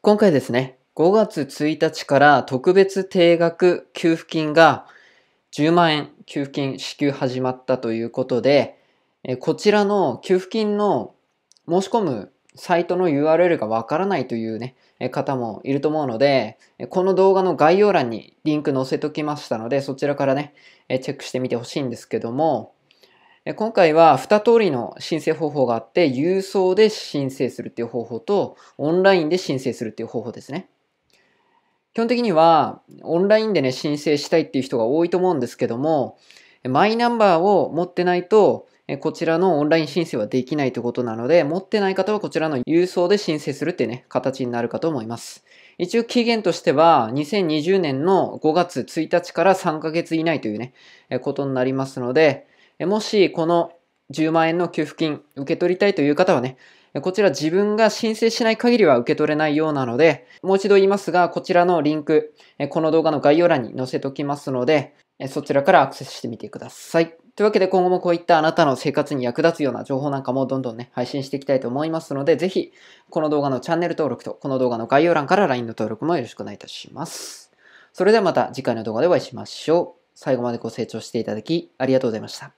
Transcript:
今回ですね、5月1日から特別定額給付金が10万円給付金支給始まったということで、こちらの給付金の申し込むサイトの URL がわからないというね、方もいると思うので、この動画の概要欄にリンク載せときましたので、そちらからね、チェックしてみてほしいんですけども、今回は2通りの申請方法があって、郵送で申請するっていう方法と、オンラインで申請するっていう方法ですね。基本的には、オンラインでね、申請したいっていう人が多いと思うんですけども、マイナンバーを持ってないと、こちらのオンライン申請はできないということなので、持ってない方はこちらの郵送で申請するってね、形になるかと思います。一応期限としては、2020年の5月1日から3ヶ月以内というね、ことになりますので、もしこの10万円の給付金受け取りたいという方はね、こちら自分が申請しない限りは受け取れないようなので、もう一度言いますが、こちらのリンク、この動画の概要欄に載せておきますので、そちらからアクセスしてみてください。というわけで今後もこういったあなたの生活に役立つような情報なんかもどんどんね、配信していきたいと思いますので、ぜひ、この動画のチャンネル登録と、この動画の概要欄から LINE の登録もよろしくお願いいたします。それではまた次回の動画でお会いしましょう。最後までご清聴していただきありがとうございました。